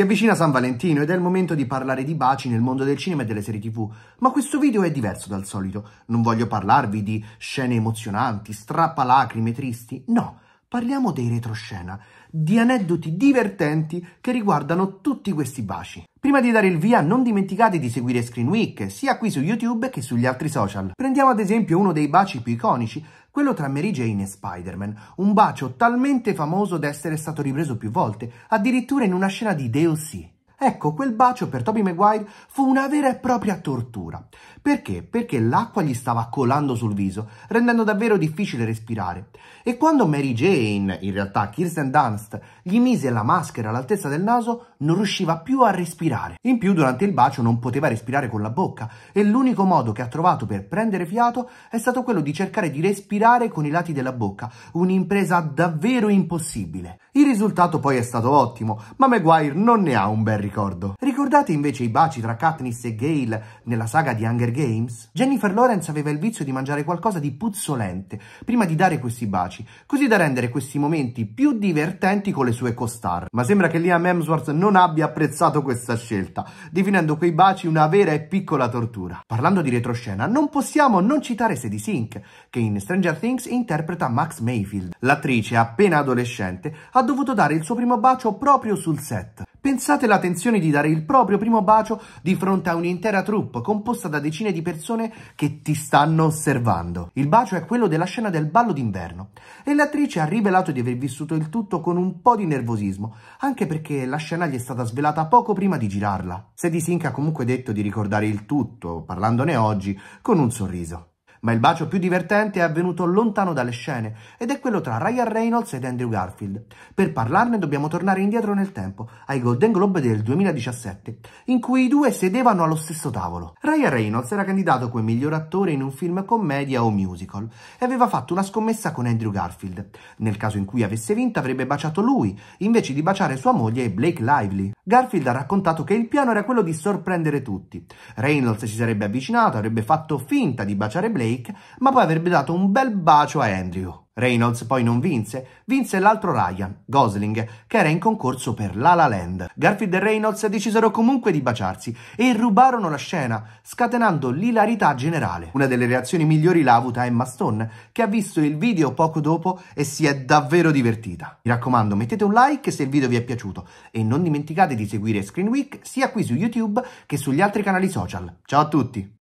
Si avvicina San Valentino ed è il momento di parlare di baci nel mondo del cinema e delle serie tv, ma questo video è diverso dal solito. Non voglio parlarvi di scene emozionanti, strappalacrime, tristi, no parliamo dei retroscena, di aneddoti divertenti che riguardano tutti questi baci. Prima di dare il via non dimenticate di seguire Screen Week sia qui su YouTube che sugli altri social. Prendiamo ad esempio uno dei baci più iconici, quello tra Mary Jane e Spider-Man, un bacio talmente famoso da essere stato ripreso più volte, addirittura in una scena di DLC. Ecco, quel bacio per Toby Maguire fu una vera e propria tortura. Perché? Perché l'acqua gli stava colando sul viso, rendendo davvero difficile respirare. E quando Mary Jane, in realtà Kirsten Dunst, gli mise la maschera all'altezza del naso, non riusciva più a respirare. In più, durante il bacio non poteva respirare con la bocca e l'unico modo che ha trovato per prendere fiato è stato quello di cercare di respirare con i lati della bocca, un'impresa davvero impossibile. Il risultato poi è stato ottimo, ma Maguire non ne ha un bel risultato ricordo. Ricordate invece i baci tra Katniss e Gale nella saga di Hunger Games? Jennifer Lawrence aveva il vizio di mangiare qualcosa di puzzolente prima di dare questi baci, così da rendere questi momenti più divertenti con le sue co-star. Ma sembra che Liam Hemsworth non abbia apprezzato questa scelta, definendo quei baci una vera e piccola tortura. Parlando di retroscena, non possiamo non citare Sadie Sink, che in Stranger Things interpreta Max Mayfield. L'attrice, appena adolescente, ha dovuto dare il suo primo bacio proprio sul set, Pensate alla tensione di dare il proprio primo bacio di fronte a un'intera troupe composta da decine di persone che ti stanno osservando. Il bacio è quello della scena del ballo d'inverno e l'attrice ha rivelato di aver vissuto il tutto con un po' di nervosismo, anche perché la scena gli è stata svelata poco prima di girarla. Sadie Sink ha comunque detto di ricordare il tutto, parlandone oggi, con un sorriso. Ma il bacio più divertente è avvenuto lontano dalle scene ed è quello tra Ryan Reynolds ed Andrew Garfield. Per parlarne dobbiamo tornare indietro nel tempo, ai Golden Globe del 2017, in cui i due sedevano allo stesso tavolo. Ryan Reynolds era candidato come miglior attore in un film commedia o musical e aveva fatto una scommessa con Andrew Garfield. Nel caso in cui avesse vinto avrebbe baciato lui, invece di baciare sua moglie Blake Lively. Garfield ha raccontato che il piano era quello di sorprendere tutti. Reynolds si sarebbe avvicinato, avrebbe fatto finta di baciare Blake Blake, ma poi avrebbe dato un bel bacio a Andrew. Reynolds poi non vinse, vinse l'altro Ryan, Gosling, che era in concorso per La La Land. Garfield e Reynolds decisero comunque di baciarsi e rubarono la scena, scatenando l'ilarità generale. Una delle reazioni migliori l'ha avuta Emma Stone, che ha visto il video poco dopo e si è davvero divertita. Mi raccomando, mettete un like se il video vi è piaciuto e non dimenticate di seguire Screen Week sia qui su YouTube che sugli altri canali social. Ciao a tutti!